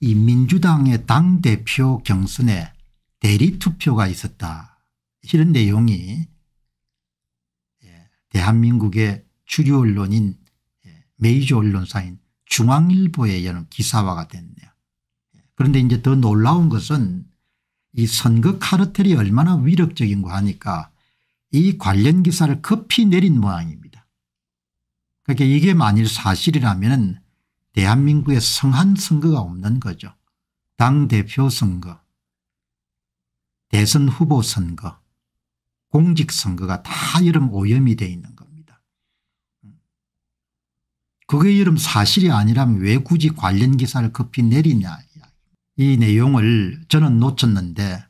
이 민주당의 당대표 경선에 대리투표가 있었다. 이런 내용이 예, 대한민국의 주류 언론인 예, 메이저 언론사인 중앙일보에 이런 기사화가 됐네요. 예, 그런데 이제 더 놀라운 것은 이 선거 카르텔이 얼마나 위력적인가 하니까 이 관련 기사를 급히 내린 모양입니다. 그러니까 이게 만일 사실이라면 대한민국에 성한 선거가 없는 거죠. 당대표 선거, 대선 후보 선거, 공직선거가 다 여름 오염이 되어 있는 겁니다. 그게 여름 사실이 아니라면 왜 굳이 관련 기사를 급히 내리냐 이 내용을 저는 놓쳤는데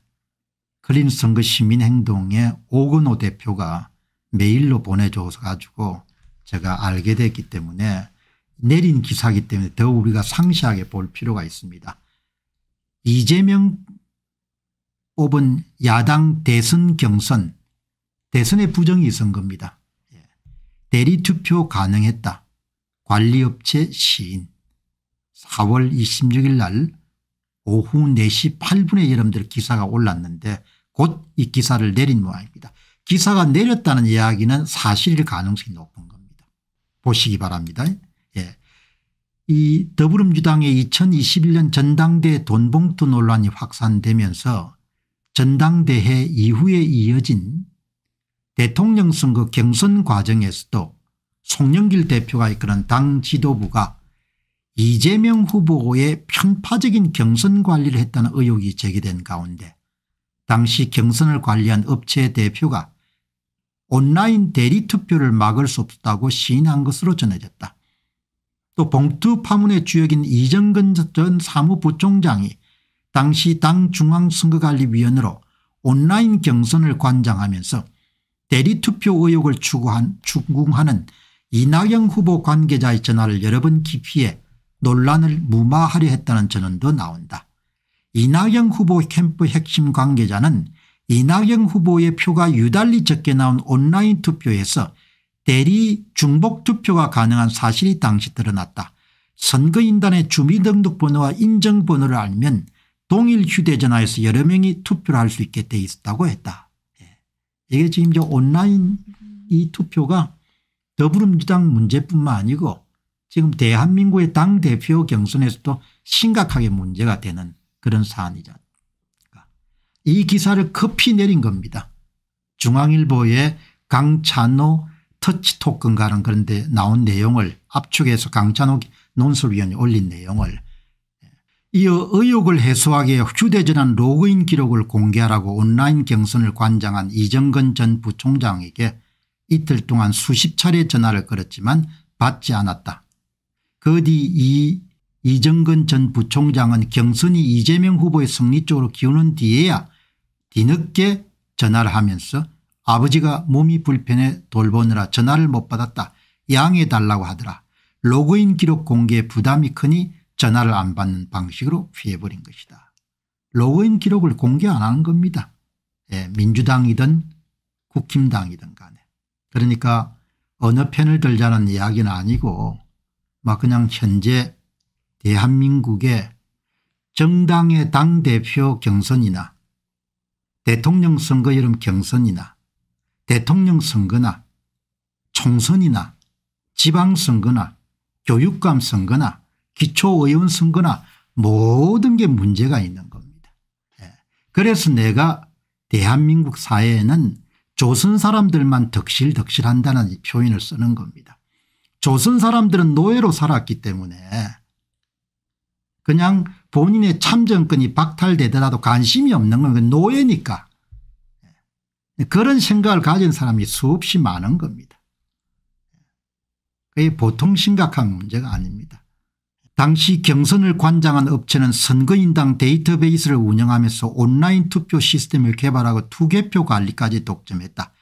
클린 선거 시민행동의 오건호 대표가 메일로 보내줘서 가지고 제가 알게 됐기 때문에 내린 기사이기 때문에 더 우리가 상세하게 볼 필요가 있습니다. 이재명 뽑은 야당 대선 경선 대선의 부정이 있은 겁니다. 예. 대리투표 가능했다. 관리업체 시인 4월 26일 날 오후 4시 8분에 여러분들 기사가 올랐는데 곧 이 기사를 내린 모양입니다. 기사가 내렸다는 이야기는 사실일 가능성이 높은 겁니다. 보시기 바랍니다. 이 더불어민주당의 2021년 전당대 돈봉투 논란이 확산되면서 전당대회 이후에 이어진 대통령 선거 경선 과정에서도 송영길 대표가 이끄는 당 지도부가 이재명 후보의 편파적인 경선 관리를 했다는 의혹이 제기된 가운데 당시 경선을 관리한 업체 대표가 온라인 대리투표를 막을 수 없다고 시인한 것으로 전해졌다. 또 봉투 파문의 주역인 이정근 전 사무부총장이 당시 당 중앙선거관리위원으로 온라인 경선을 관장하면서 대리투표 의혹을 추구한 추궁하는 이낙영 후보 관계자의 전화를 여러 번 기피해 논란을 무마하려 했다는 전언도 나온다. 이낙영 후보 캠프 핵심 관계자는 이낙영 후보의 표가 유달리 적게 나온 온라인 투표에서 대리 중복 투표가 가능한 사실이 당시 드러났다. 선거인단의 주민등록번호와 인증번호를 알면 동일 휴대전화에서 여러 명이 투표를 할 수 있게 돼 있었다고 했다. 예. 이게 지금 이제 온라인 이 투표가 더불어민주당 문제뿐만 아니고 지금 대한민국의 당대표 경선에서도 심각하게 문제가 되는 그런 사안이죠. 그러니까 이 기사를 급히 내린 겁니다. 중앙일보의 강찬호 터치 토큰가는 그런데 나온 내용을 압축해서 강찬호 논술위원이 올린 내용을 예, 이어 의혹을 해소하기 위해 휴대전화 로그인 기록을 공개하라고 온라인 경선을 관장한 이정근 전 부총장에게 이틀 동안 수십 차례 전화를 걸었지만 받지 않았다. 그 뒤이 이정근 전 부총장은 경선이 이재명 후보의 승리 쪽으로 기우는 뒤에야 뒤늦게 전화를 하면서 아버지가 몸이 불편해 돌보느라 전화를 못 받았다. 양해 달라고 하더라. 로그인 기록 공개에 부담이 크니 전화를 안 받는 방식으로 피해버린 것이다. 로그인 기록을 공개 안 하는 겁니다. 예, 민주당이든 국힘당이든 간에. 그러니까 어느 편을 들자는 이야기는 아니고 막 그냥 현재 대한민국의 정당의 당대표 경선이나 대통령 선거 여름 경선이나 대통령 선거나 총선이나 지방선거나 교육감 선거나 기초의원 선거나 모든 게 문제가 있는 겁니다. 예. 그래서 내가 대한민국 사회에는 조선 사람들만 덕실덕실한다는 표현을 쓰는 겁니다. 조선 사람들은 노예로 살았기 때문에 그냥 본인의 참정권이 박탈되더라도 관심이 없는 건 노예니까 그런 생각을 가진 사람이 수없이 많은 겁니다. 그게 보통 심각한 문제가 아닙니다. 당시 경선을 관장한 업체는 선거인당 데이터베이스를 운영하면서 온라인 투표 시스템을 개발하고 투개표 관리까지 독점했다.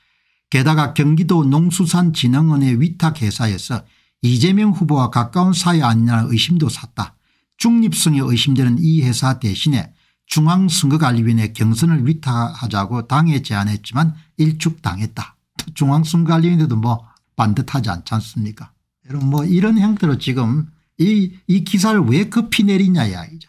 게다가 경기도 농수산진흥원의 위탁회사에서 이재명 후보와 가까운 사이 아니냐는 의심도 샀다. 중립성이 의심되는 이 회사 대신에 중앙선거관리위원회 경선을 위탁하자고 당에 제안했지만 일축당했다. 중앙선거관리위원회도 뭐 반듯하지 않지 않습니까 여러분 뭐 이런 형태로 지금 이, 이 기사를 왜 급히 내리냐 이야기죠.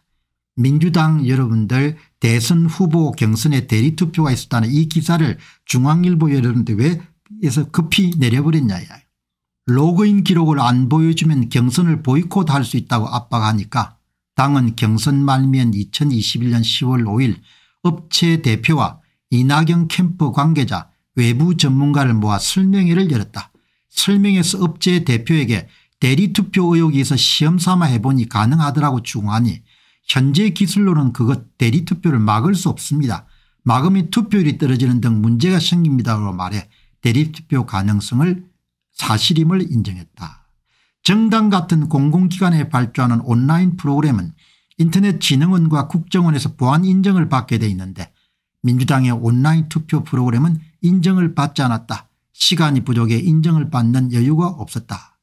민주당 여러분들 대선 후보 경선에 대리투표가 있었다는 이 기사를 중앙일보 여러분들 왜 해서 급히 내려버렸냐 이야기. 로그인 기록을 안 보여주면 경선을 보이콧할 수 있다고 압박하니까 당은 경선 말미엔 2021년 10월 5일 업체 대표와 이낙연 캠프 관계자 외부 전문가를 모아 설명회를 열었다. 설명회에서 업체 대표에게 대리투표 의혹이 있어 시험삼아 해보니 가능하더라고 추궁하니 현재 기술로는 그것 대리투표를 막을 수 없습니다. 막으면 투표율이 떨어지는 등 문제가 생깁니다로 말해 대리투표 가능성을 사실임을 인정했다. 정당 같은 공공기관에 발주하는 온라인 프로그램은 인터넷진흥원과 국정원에서 보안 인정을 받게 돼 있는데 민주당의 온라인 투표 프로그램은 인정을 받지 않았다. 시간이 부족해 인정을 받는 여유가 없었다.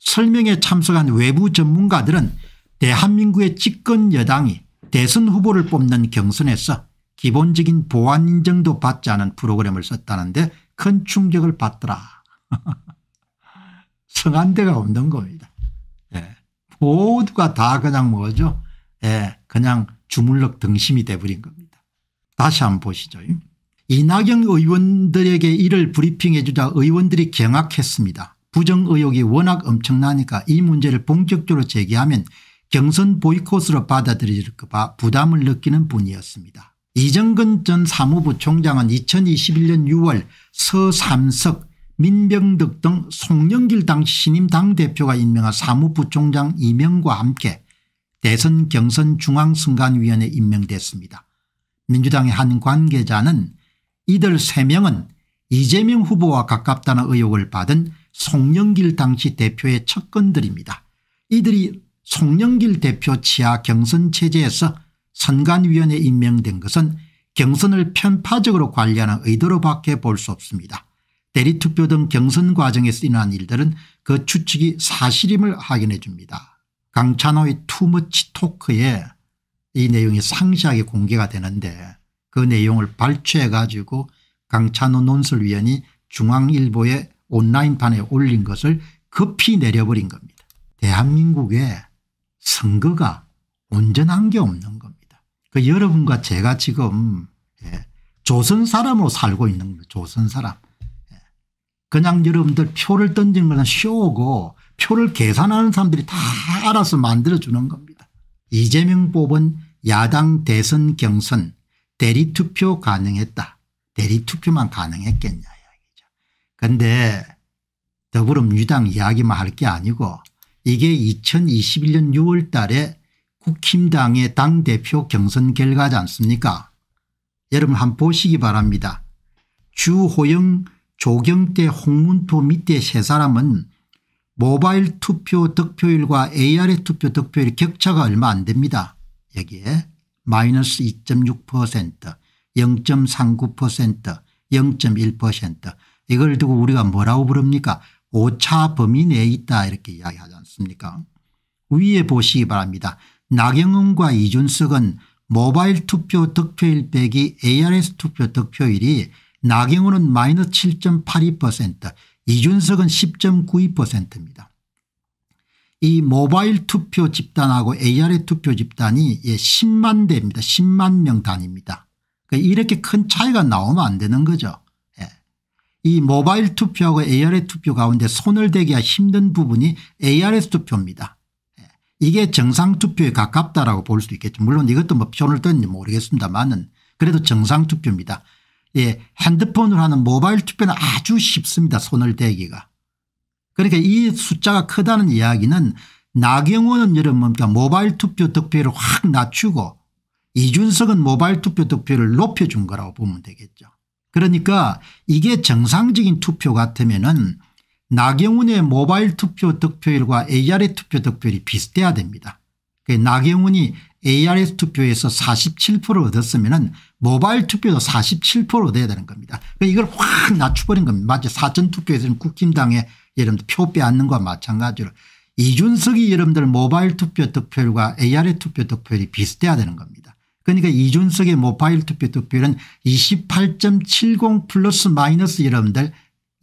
설명에 참석한 외부 전문가들은 대한민국의 집권 여당이 대선 후보를 뽑는 경선에서 기본적인 보안 인정도 받지 않은 프로그램을 썼다는데 큰 충격을 받더라. 청한 데가 없는 겁니다. 예. 모두가 다 그냥 뭐죠? 예. 그냥 주물럭 등심이 돼버린 겁니다. 다시 한 번 보시죠. 이낙연 의원들에게 이를 브리핑해 주자 의원들이 경악했습니다. 부정 의혹이 워낙 엄청나니까 이 문제를 본격적으로 제기하면 경선 보이콧으로 받아들일까 그 부담을 느끼는 분이었습니다. 이정근 전 사무부 총장은 2021년 6월 서삼석 민병덕 등 송영길 당 신임 당대표가 임명한 사무부총장 이명과 함께 대선 경선 중앙선관위원회 에 임명됐습니다. 민주당의 한 관계자는 이들 3명은 이재명 후보와 가깝다는 의혹을 받은 송영길 당시 대표의 척건들입니다. 이들이 송영길 대표 지하 경선 체제에서 선관위원회 에 임명된 것은 경선을 편파적으로 관리하는 의도로밖에 볼 수 없습니다. 대리투표 등 경선 과정에서 일어난 일들은 그 추측이 사실임을 확인해 줍니다. 강찬호의 투머치 토크에 이 내용이 상세하게 공개가 되는데 그 내용을 발췌해 가지고 강찬호 논설위원이 중앙일보에 온라인판에 올린 것을 급히 내려버린 겁니다. 대한민국에 선거가 온전한 게 없는 겁니다. 그 여러분과 제가 지금 예, 조선 사람으로 살고 있는 거예요. 조선 사람. 그냥 여러분들 표를 던지는 거는 쇼고 표를 계산하는 사람들이 다 알아서 만들어주는 겁니다. 이재명 뽑은 야당 대선 경선 대리투표 가능했다. 대리투표만 가능했겠냐 이야기죠. 그런데 더불어민주당 이야기만 할 게 아니고 이게 2021년 6월 달에 국힘당의 당대표 경선 결과지 않습니까 여러분 한번 보시기 바랍니다. 주호영 조경태 홍문표 밑에 세 사람은 모바일 투표 득표율과 a r s 투표 득표율 격차가 얼마 안 됩니다. 여기에 마이너스 2.6% 0.39% 0.1% 이걸 두고 우리가 뭐라고 부릅니까 오차 범위 내에 있다 이렇게 이야기하지 않습니까 위에 보시기 바랍니다. 나경원과 이준석은 모바일 투표 득표율 빼기 ARS 투표 득표율이 나경원은 마이너스 7.82% 이준석은 10.92%입니다. 이 모바일 투표 집단하고 AR의 투표 집단이 예, 10만 대입니다. 10만 명 단입니다. 그러니까 이렇게 큰 차이가 나오면 안 되는 거죠. 예. 이 모바일 투표하고 AR의 투표 가운데 손을 대기가 힘든 부분이 AR의 투표입니다. 예. 이게 정상 투표에 가깝다라고 볼 수 있겠죠. 물론 이것도 뭐 표를 떴는지 모르겠습니다만은 그래도 정상 투표입니다. 예, 핸드폰으로 하는 모바일 투표는 아주 쉽습니다. 손을 대기가. 그러니까 이 숫자가 크다는 이야기는 나경원은 여러뭡니까 모바일 투표 득표율을 확 낮추고 이준석은 모바일 투표 득표율을 높여준 거라고 보면 되겠죠. 그러니까 이게 정상적인 투표 같으면은 나경원의 모바일 투표 득표율과 AR의 투표 득표율이 비슷해야 됩니다. 그 나경원이 ARS 투표에서 47% 얻었으면 모바일 투표도 47% 돼야 되는 겁니다. 그러니까 이걸 확 낮춰버린 겁니다. 마치 사전 투표에서는 국힘당의 여러분들 표 빼앗는 것과 마찬가지로 이준석이 여러분들 모바일 투표 득표율과 ARS 투표 득표율이 비슷해야 되는 겁니다. 그러니까 이준석의 모바일 투표 득표율은 28.70 플러스 마이너스 여러분들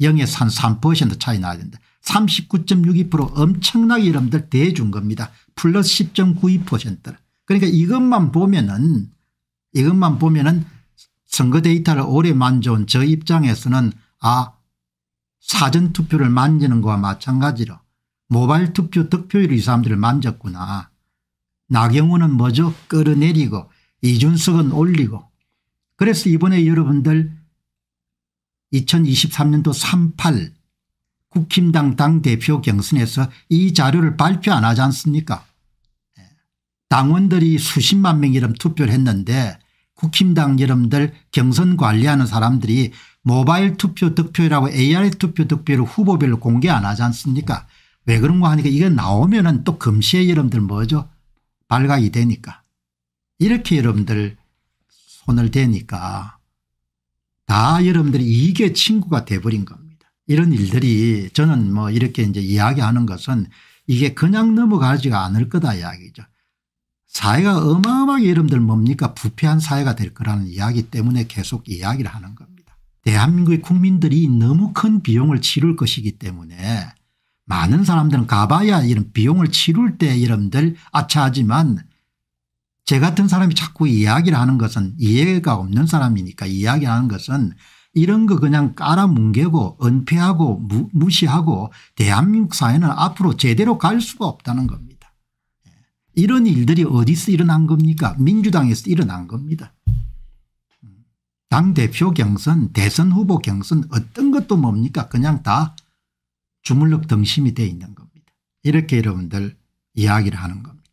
0에서 한 3% 차이 나야 된다. 39.62% 엄청나게 여러분들 대준 겁니다. 플러스 10.92%를. 그러니까 이것만 보면은 이것만 보면은 선거 데이터를 오래 만져온 저 입장에서는 아 사전투표를 만지는 거와 마찬가지로 모바일 투표 득표율이 사람들을 만졌구나. 나경원은 뭐죠? 끌어내리고 이준석은 올리고 그래서 이번에 여러분들 2023년도 38 국힘당 당대표 경선에서 이 자료를 발표 안 하지 않습니까 당원들이 수십만 명이름 투표를 했는데 국힘당 여러분들 경선 관리하는 사람들이 모바일 투표 득표라고 AR 투표 득표를 후보별로 공개 안 하지 않습니까 왜 그런가 하니까 이거 나오면 은또 금시에 여러분들 뭐죠 발각이 되니까 이렇게 여러분들 손을 대니까 다 여러분들이 이게 친구가 돼버린 겁니다. 이런 일들이 저는 뭐 이렇게 이제 이야기하는 것은 이게 그냥 넘어가지가 않을 거다 이야기죠. 사회가 어마어마하게 여러분들 뭡니까 부패한 사회가 될 거라는 이야기 때문에 계속 이야기를 하는 겁니다. 대한민국의 국민들이 너무 큰 비용을 치룰 것이기 때문에 많은 사람들은 가봐야 이런 비용을 치룰 때 여러분들 아차하지만 제 같은 사람이 자꾸 이야기를 하는 것은 이해가 없는 사람이니까 이야기하는 것은 이런 거 그냥 깔아뭉개고 은폐하고 무, 무시하고 대한민국 사회는 앞으로 제대로 갈 수가 없다는 겁니다. 이런 일들이 어디서 일어난 겁니까? 민주당에서 일어난 겁니다. 당대표 경선 대선 후보 경선 어떤 것도 뭡니까 그냥 다 주물럭 등심이 돼 있는 겁니다. 이렇게 여러분들 이야기를 하는 겁니다.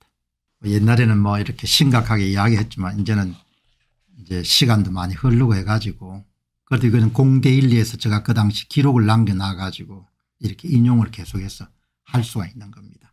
옛날에는 뭐 이렇게 심각하게 이야기했지만 이제는 이제 시간도 많이 흐르고 해가지고 그래도 이거는 공대일리에서 제가 그 당시 기록을 남겨놔 가지고 이렇게 인용을 계속해서 할 수가 있는 겁니다.